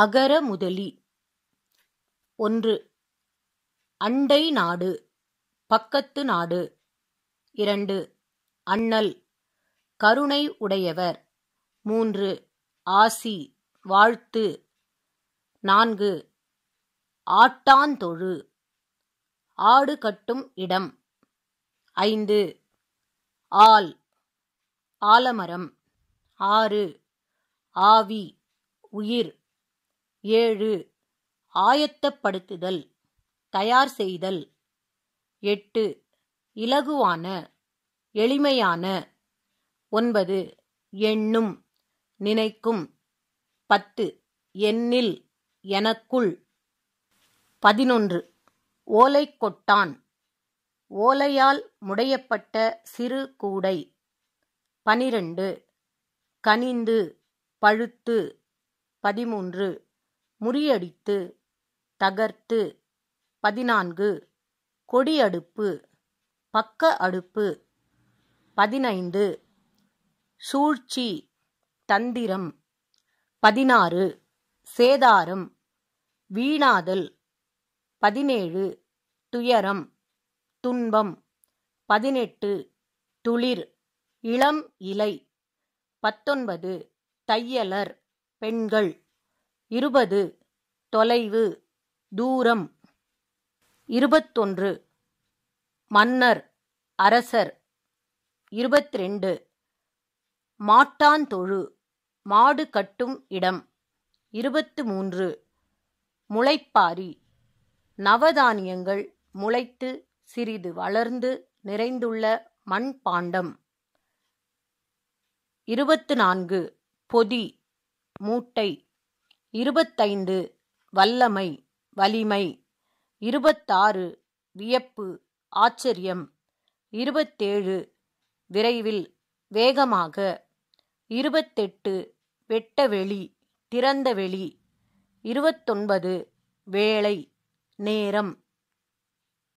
அகர முதலி ஒன்று அண்டை நாடு பக்கத்து நாடு இரண்டு அண்ணல் கருணை உடையவர் மூன்று ஆசி வாழ்த்து நான்கு ஆட்டாந்தொழு ஆடு கட்டும் இடம் ஐந்து ஆல் ஆலமரம் ஆறு ஆவி உயிர் ஏழு ஆயத்தப்படுத்துதல் தயார் செய்தல் எட்டு இலகுவான எளிமையான ஒன்பது எண்ணும் நினைக்கும் பத்து எண்ணில் எனக்குள் பதினொன்று ஓலை கொட்டான் ஓலையால் முடையப்பட்ட சிறு கூடை பனிரெண்டு கனிந்து பழுத்து பதிமூன்று முறியடித்து தகர்த்து பதினான்கு கொடியடுப்பு பக்க அடுப்பு பதினைந்து சூழ்ச்சி தந்திரம் பதினாறு சேதாரம் வீணாதல் பதினேழு துயரம் துன்பம் பதினெட்டு துளிர் இளம் இலை பத்தொன்பது தையலர் பெண்கள் இருபது தொலைவு தூரம் இருபத்தொன்று மன்னர் அரசர் இருபத்திரெண்டு மாட்டாந்தொழு மாடு கட்டும் இடம் இருபத்து மூன்று முளைப்பாரி நவதானியங்கள் முளைத்து சிறிது வளர்ந்து நிறைந்துள்ள மண்பாண்டம் இருபத்து நான்கு பொதி மூட்டை இருபத்தைந்து வல்லமை வலிமை இருபத்தாறு வியப்பு ஆச்சரியம் இருபத்தேழு விரைவில் வேகமாக இருபத்தெட்டு வெட்டவெளி திறந்தவெளி இருபத்தொன்பது வேலை நேரம்